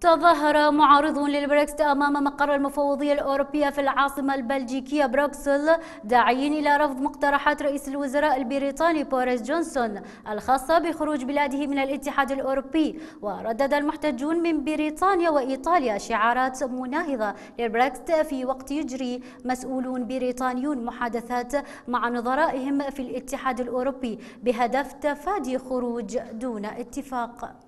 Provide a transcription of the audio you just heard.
تظاهر معارض للبريكس أمام مقر المفوضية الأوروبية في العاصمة البلجيكية بروكسل داعيين إلى رفض مقترحات رئيس الوزراء البريطاني بوريس جونسون الخاصة بخروج بلاده من الاتحاد الأوروبي وردد المحتجون من بريطانيا وإيطاليا شعارات مناهضة للبريكس في وقت يجري مسؤولون بريطانيون محادثات مع نظرائهم في الاتحاد الأوروبي بهدف تفادي خروج دون اتفاق